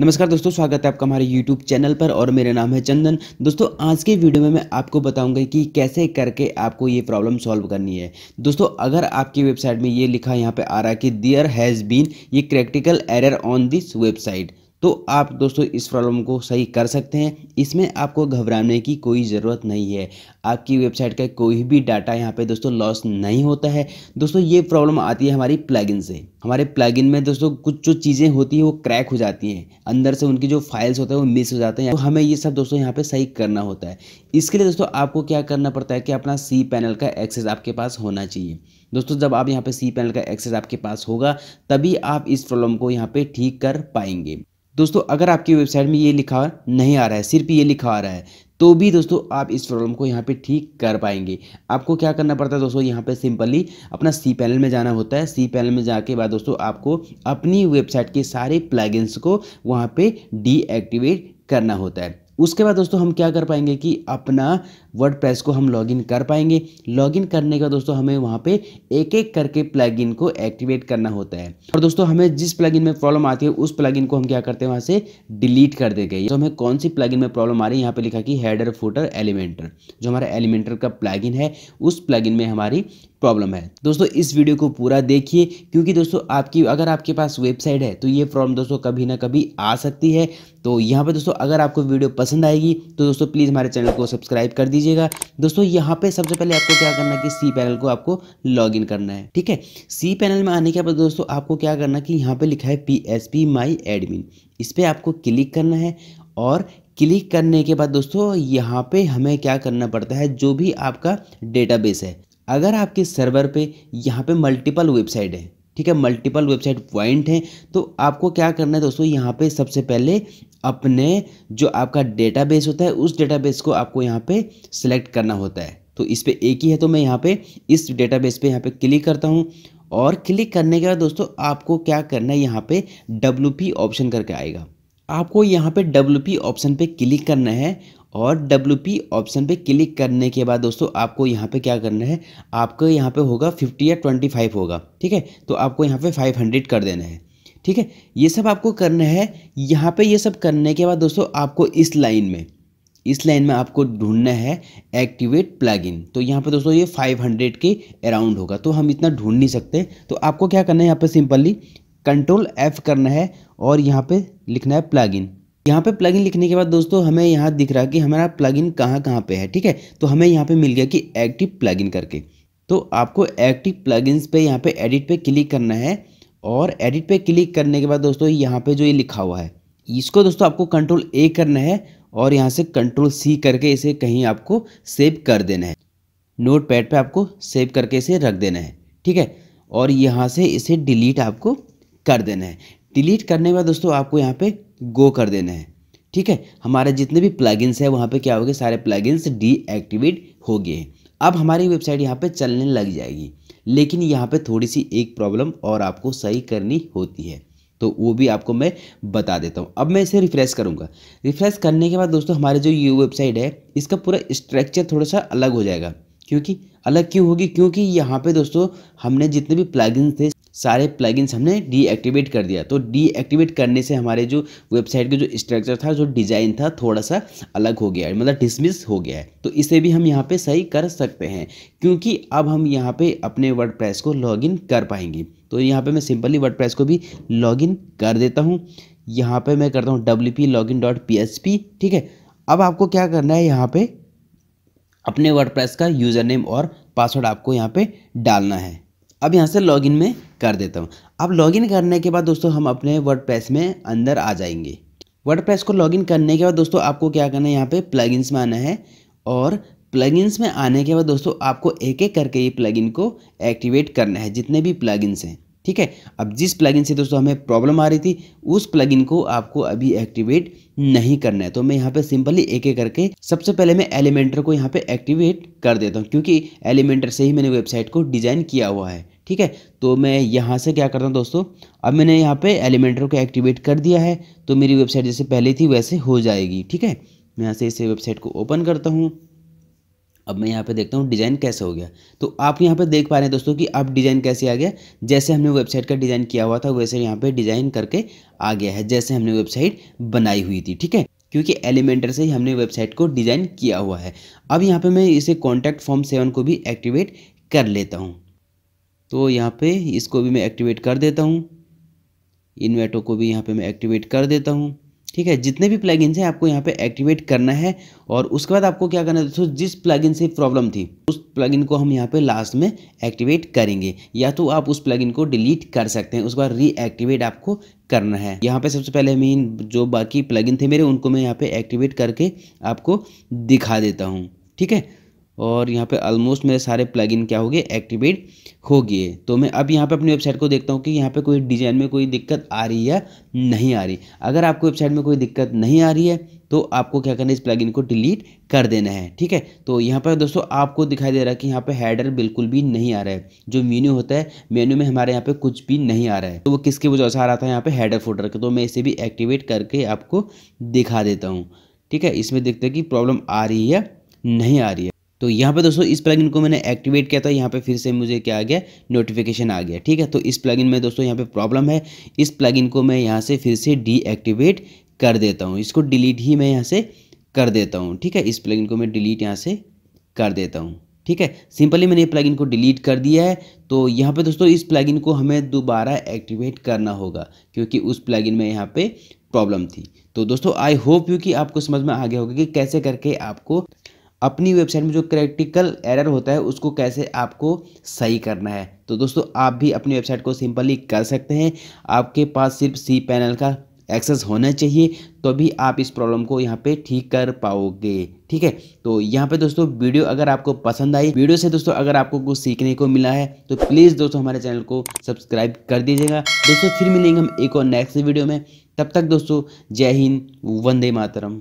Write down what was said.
नमस्कार दोस्तों स्वागत है आपका हमारे YouTube चैनल पर और मेरा नाम है चंदन दोस्तों आज के वीडियो में मैं आपको बताऊंगा कि कैसे करके आपको ये प्रॉब्लम सॉल्व करनी है दोस्तों अगर आपकी वेबसाइट में ये लिखा यहाँ पे आ रहा है कि दियर has been a critical error on this website तो आप दोस्तों इस प्रॉब्लम को सही कर सकते हैं इसमें आपको घबराने की कोई ज़रूरत नहीं है आपकी वेबसाइट का कोई भी डाटा यहाँ पे दोस्तों लॉस नहीं होता है दोस्तों ये प्रॉब्लम आती है हमारी प्लगइन से हमारे प्लगइन में दोस्तों कुछ जो चीज़ें होती हैं वो क्रैक हो जाती हैं अंदर से उनकी जो फाइल्स होते हैं वो मिस हो जाते हैं तो हमें ये सब दोस्तों यहाँ पे सही करना होता है इसके लिए दोस्तों आपको क्या करना पड़ता है कि अपना सी पैनल का एक्सेस आपके पास होना चाहिए दोस्तों जब आप यहाँ पर सी पैनल का एक्सेस आपके पास होगा तभी आप इस प्रॉब्लम को यहाँ पर ठीक कर पाएंगे दोस्तों अगर आपकी वेबसाइट में ये लिखा नहीं आ रहा है सिर्फ ये लिखा आ रहा है तो भी दोस्तों आप इस प्रॉब्लम को यहाँ पे ठीक कर पाएंगे आपको क्या करना पड़ता है दोस्तों यहाँ पे सिंपली अपना सी पैनल में जाना होता है सी पैनल में जाके बाद दोस्तों आपको अपनी वेबसाइट के सारे प्लगइन्स को वहाँ पे डीएक्टिवेट करना होता है उसके बाद दोस्तों हम क्या कर पाएंगे कि अपना वर्ड को हम लॉगिन कर पाएंगे लॉगिन करने का दोस्तों हमें वहाँ पे एक एक करके प्लगइन को एक्टिवेट करना होता है और दोस्तों हमें जिस प्लगइन में प्रॉब्लम आती है उस प्लगइन को हम क्या करते हैं वहाँ से डिलीट कर देते हैं तो हमें कौन सी प्लगइन में प्रॉब्लम आ रही है यहाँ पर लिखा कि हैडर फूटर एलिमेंटर जो हमारा एलिमेंटर का प्लग है उस प्लग में हमारी प्रॉब्लम है दोस्तों इस वीडियो को पूरा देखिए क्योंकि दोस्तों आपकी अगर आपके पास वेबसाइट है तो ये प्रॉब्लम दोस्तों कभी ना कभी आ सकती है तो यहाँ पर दोस्तों अगर आपको वीडियो पसंद आएगी तो दोस्तों प्लीज़ हमारे चैनल को सब्सक्राइब कर दीजिए कीजिएगा दोस्तों यहाँ पे सबसे पहले आपको क्या करना है कि सी पैनल को आपको लॉग इन करना है ठीक है सी पैनल में आने के बाद दोस्तों आपको क्या करना कि यहाँ पे लिखा है P S P my admin इस पर आपको क्लिक करना है और क्लिक करने के बाद दोस्तों यहाँ पे हमें क्या करना पड़ता है जो भी आपका डेटाबेस है अगर आपके सर्वर पे यहाँ पे मल्टीपल वेबसाइट है ठीक है मल्टीपल वेबसाइट पॉइंट हैं तो आपको क्या करना है दोस्तों यहाँ पे सबसे पहले अपने जो आपका डेटाबेस होता है उस डेटाबेस को आपको यहाँ पे सिलेक्ट करना होता है तो इस पर एक ही है तो मैं यहाँ पे इस डेटाबेस पे यहाँ पे क्लिक करता हूँ और क्लिक करने के बाद दोस्तों आपको क्या करना है यहाँ पे डब्ल्यू ऑप्शन करके आएगा आपको यहाँ पे डब्ल्यू ऑप्शन पे क्लिक करना है और डब्ल्यू ऑप्शन पे क्लिक करने के बाद दोस्तों आपको यहाँ पे क्या करना है आपको यहाँ पे होगा 50 या 25 होगा ठीक है तो आपको यहाँ पे 500 कर देना है ठीक है ये सब आपको करना है यहाँ पे ये सब करने के बाद दोस्तों आपको इस लाइन में इस लाइन में आपको ढूंढना है एक्टिवेट प्लगइन तो यहाँ पे दोस्तों ये 500 के अराउंड होगा तो हम इतना ढूंढ नहीं सकते तो आपको क्या करना है यहाँ पे सिंपली कंट्रोल एफ करना है और यहाँ पे लिखना है इन यहाँ पे प्लगइन लिखने के बाद दोस्तों हमें यहाँ दिख रहा है कि हमारा प्लग इन कहाँ कहाँ पर है ठीक है तो हमें यहाँ पर मिल गया कि एक्टिव प्लग करके तो आपको एक्टिव इन पे यहाँ पे एडिट पे क्लिक करना है और एडिट पे क्लिक करने के बाद दोस्तों यहाँ पे जो ये लिखा हुआ है इसको दोस्तों आपको कंट्रोल ए करना है और यहाँ से कंट्रोल सी करके इसे कहीं आपको सेव कर देना है नोट पैड पर आपको सेव करके इसे रख देना है ठीक है और यहाँ से इसे डिलीट आपको कर देना है डिलीट करने के बाद दोस्तों आपको यहाँ पे गो कर देना है ठीक है हमारे जितने भी प्लगइन्स हैं वहाँ पे क्या हो गए सारे प्लगइन्स डीएक्टिवेट हो गए अब हमारी वेबसाइट यहाँ पे चलने लग जाएगी लेकिन यहाँ पे थोड़ी सी एक प्रॉब्लम और आपको सही करनी होती है तो वो भी आपको मैं बता देता हूँ अब मैं इसे रिफ्रेश करूँगा रिफ्रेश करने के बाद दोस्तों हमारे जो ये वेबसाइट है इसका पूरा स्ट्रक्चर थोड़ा सा अलग हो जाएगा क्योंकि अलग क्यों होगी क्योंकि यहाँ पे दोस्तों हमने जितने भी प्लगइन थे सारे प्लगइन्स हमने डीएक्टिवेट कर दिया तो डीएक्टिवेट करने से हमारे जो वेबसाइट का जो स्ट्रक्चर था जो डिज़ाइन था थोड़ा सा अलग हो गया है मतलब डिसमिस हो गया है तो इसे भी हम यहाँ पे सही कर सकते हैं क्योंकि अब हम यहाँ पे अपने वर्ड को लॉगिन कर पाएंगे तो यहाँ पे मैं सिंपली वर्ड को भी लॉगिन कर देता हूँ यहाँ पर मैं करता हूँ W P login dot P P ठीक है अब आपको क्या करना है यहाँ पर अपने वर्ड का यूज़र नेम और पासवर्ड आपको यहाँ पर डालना है अब यहाँ से लॉगिन में कर देता हूँ अब लॉगिन करने के बाद दोस्तों हम अपने वर्ड में अंदर आ जाएंगे वर्ड को लॉगिन करने के बाद दोस्तों आपको क्या करना है यहाँ पे प्लगइन्स में आना है और प्लगइन्स में आने के बाद दोस्तों आपको एक एक करके ये प्लगइन को एक्टिवेट करना है जितने भी प्लगइन्स हैं ठीक है अब जिस प्लगइन से दोस्तों हमें प्रॉब्लम आ रही थी उस प्लगइन को आपको अभी एक्टिवेट नहीं करना है तो मैं यहाँ पे सिंपली एक एक करके सबसे पहले मैं एलिमेंटर को यहाँ पे एक्टिवेट कर देता हूँ क्योंकि एलिमेंटर से ही मैंने वेबसाइट को डिज़ाइन किया हुआ है ठीक है तो मैं यहाँ से क्या करता हूँ दोस्तों अब मैंने यहाँ पे एलिमेंटर को एक्टिवेट कर दिया है तो मेरी वेबसाइट जैसे पहले थी वैसे हो जाएगी ठीक है मैं यहाँ से इसे वेबसाइट को ओपन करता हूँ अब मैं यहाँ पे देखता हूँ डिज़ाइन कैसे हो गया तो आप यहाँ पे देख पा रहे हैं दोस्तों कि अब डिज़ाइन कैसे आ गया जैसे हमने वेबसाइट का डिज़ाइन किया हुआ था वैसे यहाँ पे डिज़ाइन करके आ गया है जैसे हमने वेबसाइट बनाई हुई थी ठीक है क्योंकि एलिमेंटर से ही हमने वेबसाइट को डिज़ाइन किया हुआ है अब यहाँ पर मैं इसे कॉन्टैक्ट फॉर्म सेवन को भी एक्टिवेट कर लेता हूँ तो यहाँ पे इसको भी मैं एक्टिवेट कर देता हूँ इन्वेटो को भी यहाँ पे मैं एक्टिवेट कर देता हूँ ठीक है जितने भी प्लगइन हैं आपको यहाँ पे एक्टिवेट करना है और उसके बाद आपको क्या करना है दोस्तों जिस प्लगइन से प्रॉब्लम थी उस प्लगइन को हम यहाँ पे लास्ट में एक्टिवेट करेंगे या तो आप उस प्लगइन को डिलीट कर सकते हैं उसके बाद रीएक्टिवेट आपको करना है यहाँ पे सबसे पहले मेन जो बाकी प्लगइन थे मेरे उनको मैं यहाँ पे एक्टिवेट करके आपको दिखा देता हूँ ठीक है और यहाँ पे ऑलमोस्ट मेरे सारे प्लगइन क्या हो गए एक्टिवेट हो गए तो मैं अब यहाँ पे अपनी वेबसाइट को देखता हूँ कि यहाँ पे कोई डिज़ाइन में कोई दिक्कत आ रही है नहीं आ रही अगर आपको वेबसाइट में कोई दिक्कत नहीं आ रही है तो आपको क्या करना है इस प्लगइन को डिलीट कर देना है ठीक है तो यहाँ पर दोस्तों आपको दिखाई दे रहा है कि यहाँ पे हैडर बिल्कुल भी नहीं आ रहा है जो मेन्यू होता है मेन्यू में हमारे यहाँ पे कुछ भी नहीं आ रहा है तो वो किसके वजह से आ रहा था यहाँ पे हैडर फोटर का तो मैं इसे भी एक्टिवेट करके आपको दिखा देता हूँ ठीक है इसमें देखते हैं कि प्रॉब्लम आ रही है नहीं आ रही है तो यहाँ पे दोस्तों इस प्लगइन को मैंने एक्टिवेट किया था यहाँ पे फिर से मुझे क्या आ गया नोटिफिकेशन आ गया ठीक है तो इस प्लगइन में दोस्तों यहाँ पे प्रॉब्लम है इस प्लगइन को मैं यहाँ से फिर से डीएक्टिवेट कर देता हूँ इसको डिलीट ही मैं यहाँ से कर देता हूँ ठीक है इस प्लगइन को मैं डिलीट यहाँ से कर देता हूँ ठीक है सिंपली मैंने ये प्लगइन को डिलीट कर दिया है तो यहाँ पे दोस्तों इस प्लगइन को हमें दोबारा एक्टिवेट करना होगा क्योंकि उस प्लगइन में यहाँ पे प्रॉब्लम थी तो दोस्तों आई होप यू कि आपको समझ में आ गया होगा कि कैसे करके आपको अपनी वेबसाइट में जो क्रिटिकल एरर होता है उसको कैसे आपको सही करना है तो दोस्तों आप भी अपनी वेबसाइट को सिंपली कर सकते हैं आपके पास सिर्फ सी पैनल का एक्सेस होना चाहिए तो भी आप इस प्रॉब्लम को यहाँ पे ठीक कर पाओगे ठीक है तो यहाँ पे दोस्तों वीडियो अगर आपको पसंद आई वीडियो से दोस्तों अगर आपको कुछ सीखने को मिला है तो प्लीज़ दोस्तों हमारे चैनल को सब्सक्राइब कर दीजिएगा दोस्तों फिर मिलेंगे हम एक और नेक्स्ट वीडियो में तब तक दोस्तों जय हिंद वंदे मातरम